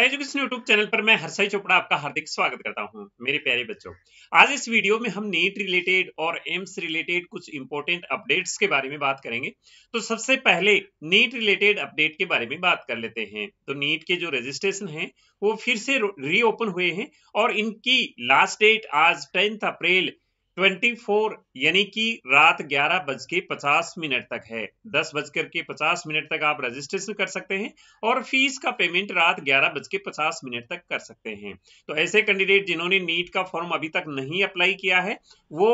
Chopra education YouTube channel पर मैं हर्षय चोपड़ा आपका हार्दिक स्वागत करता हूं मेरे प्यारे बच्चों आज इस वीडियो में हम नीट रिलेटेड और एम्स रिलेटेड कुछ इंपॉर्टेंट अपडेट्स के बारे में बात करेंगे तो सबसे पहले नीट रिलेटेड अपडेट के बारे में बात कर लेते हैं तो नीट के जो रजिस्ट्रेशन है वो फिर से रीओपन हुए हैं और इनकी लास्ट डेट आज टेंथ अप्रैल 24 यानी कि रात ग्यारह बज के पचास मिनट तक है दस बजकर के पचास मिनट तक आप रजिस्ट्रेशन कर सकते हैं और फीस का पेमेंट रात ग्यारह बज के पचास मिनट तक कर सकते हैं तो ऐसे कैंडिडेट जिन्होंने नीट का फॉर्म अभी तक नहीं अप्लाई किया है वो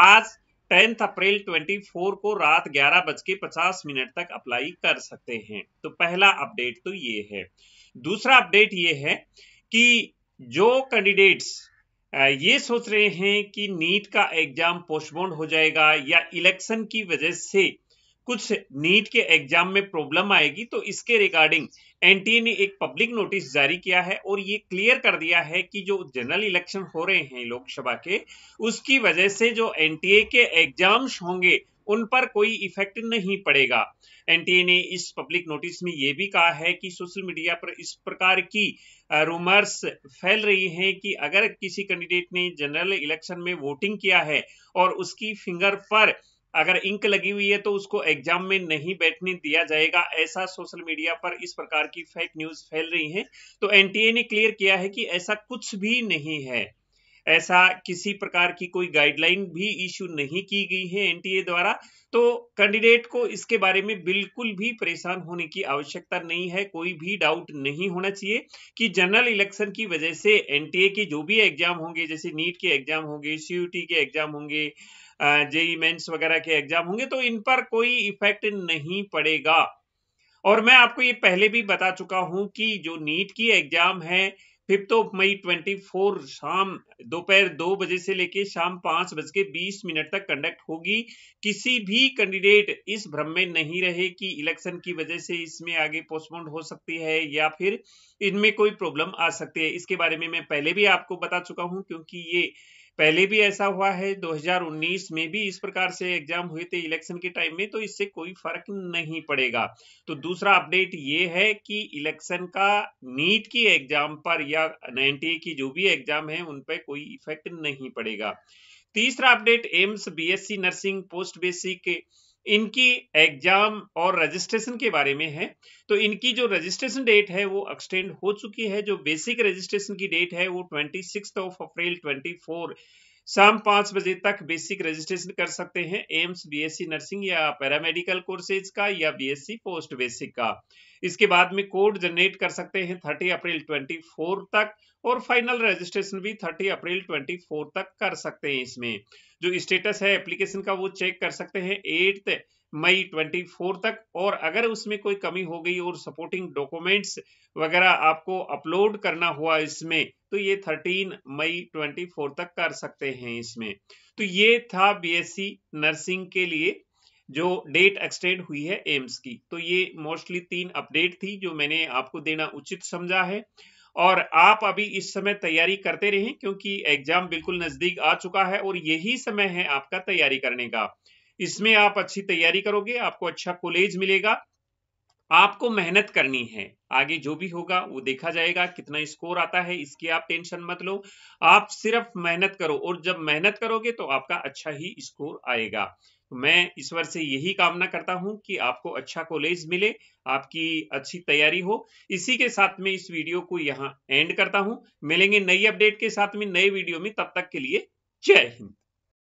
आज टेंथ अप्रैल 24 को रात ग्यारह बज के पचास मिनट तक अप्लाई कर सकते हैं तो पहला अपडेट तो ये है दूसरा अपडेट ये है कि जो कैंडिडेट्स ये सोच रहे हैं कि नीट का एग्जाम पोस्टपोन हो जाएगा या इलेक्शन की वजह से कुछ नीट के एग्जाम में प्रॉब्लम आएगी तो इसके रिगार्डिंग एनटीए ने एक पब्लिक नोटिस जारी किया है और ये क्लियर कर दिया है कि जो जनरल इलेक्शन हो रहे हैं लोकसभा के उसकी वजह से जो एनटीए के एग्जाम्स होंगे उन पर कोई इफेक्ट नहीं पड़ेगा एनटीए ने इस पब्लिक नोटिस में यह भी कहा है कि सोशल मीडिया पर इस प्रकार की रूमर्स फैल रही हैं कि अगर किसी कैंडिडेट ने जनरल इलेक्शन में वोटिंग किया है और उसकी फिंगर पर अगर इंक लगी हुई है तो उसको एग्जाम में नहीं बैठने दिया जाएगा ऐसा सोशल मीडिया पर इस प्रकार की फेक न्यूज फैल रही है तो एनटीए ने क्लियर किया है कि ऐसा कुछ भी नहीं है ऐसा किसी प्रकार की कोई गाइडलाइन भी इश्यू नहीं की गई है एनटीए द्वारा तो कैंडिडेट को इसके बारे में बिल्कुल भी परेशान होने की आवश्यकता नहीं है कोई भी डाउट नहीं होना चाहिए कि जनरल इलेक्शन की वजह से एनटीए के जो भी एग्जाम होंगे जैसे नीट के एग्जाम होंगे सीयूटी के एग्जाम होंगे जेई मेन्स e वगैरह के एग्जाम होंगे तो इन पर कोई इफेक्ट नहीं पड़ेगा और मैं आपको ये पहले भी बता चुका हूं कि जो नीट की एग्जाम है फिफ्थ ऑफ मई 24 शाम दोपहर दो बजे से लेकर शाम पांच बज के बीस मिनट तक कंडक्ट होगी किसी भी कैंडिडेट इस भ्रम में नहीं रहे कि इलेक्शन की वजह से इसमें आगे पोस्टपोन्ड हो सकती है या फिर इनमें कोई प्रॉब्लम आ सकती है इसके बारे में मैं पहले भी आपको बता चुका हूं क्योंकि ये पहले भी ऐसा हुआ है 2019 में भी इस प्रकार से एग्जाम हुए थे इलेक्शन के टाइम में तो इससे कोई फर्क नहीं पड़ेगा तो दूसरा अपडेट ये है कि इलेक्शन का नीट की एग्जाम पर या एन की जो भी एग्जाम है उन पर कोई इफेक्ट नहीं पड़ेगा तीसरा update AIIMS BSc nursing post basic इनकी एग्जाम और रजिस्ट्रेशन के बारे में है तो इनकी जो रजिस्ट्रेशन डेट है वो एक्सटेंड हो चुकी है जो बेसिक रजिस्ट्रेशन की डेट है वो ट्वेंटी ऑफ अप्रैल ट्वेंटी शाम पाँच बजे तक बेसिक रजिस्ट्रेशन कर सकते हैं एम्स बीएससी नर्सिंग या पैरामेडिकल कोर्सेज का या बीएससी पोस्ट बेसिक का इसके बाद में कोड जनरेट कर सकते हैं थर्टी अप्रैल फोर तक और फाइनल रजिस्ट्रेशन भी थर्टी अप्रैल फोर तक कर सकते हैं इसमें जो स्टेटस है एप्लीकेशन का वो चेक कर सकते हैं एट्थ मई 24 तक और अगर उसमें कोई कमी हो गई और सपोर्टिंग डॉक्यूमेंट्स वगैरह आपको अपलोड करना हुआ इसमें तो ये 13 मई 24 तक कर सकते हैं इसमें तो ये था बीएससी नर्सिंग e के लिए जो डेट एक्सटेंड हुई है एम्स की तो ये मोस्टली तीन अपडेट थी जो मैंने आपको देना उचित समझा है और आप अभी इस समय तैयारी करते रहें क्योंकि एग्जाम बिल्कुल नजदीक आ चुका है और यही समय है आपका तैयारी करने का इसमें आप अच्छी तैयारी करोगे आपको अच्छा कॉलेज मिलेगा आपको मेहनत करनी है आगे जो भी होगा वो देखा जाएगा कितना स्कोर आता है इसकी आप टेंशन मत लो आप सिर्फ मेहनत करो और जब मेहनत करोगे तो आपका अच्छा ही स्कोर आएगा तो मैं ईश्वर से यही कामना करता हूं कि आपको अच्छा कॉलेज मिले आपकी अच्छी तैयारी हो इसी के साथ में इस वीडियो को यहाँ एंड करता हूं मिलेंगे नई अपडेट के साथ में नए वीडियो में तब तक के लिए जय हिंद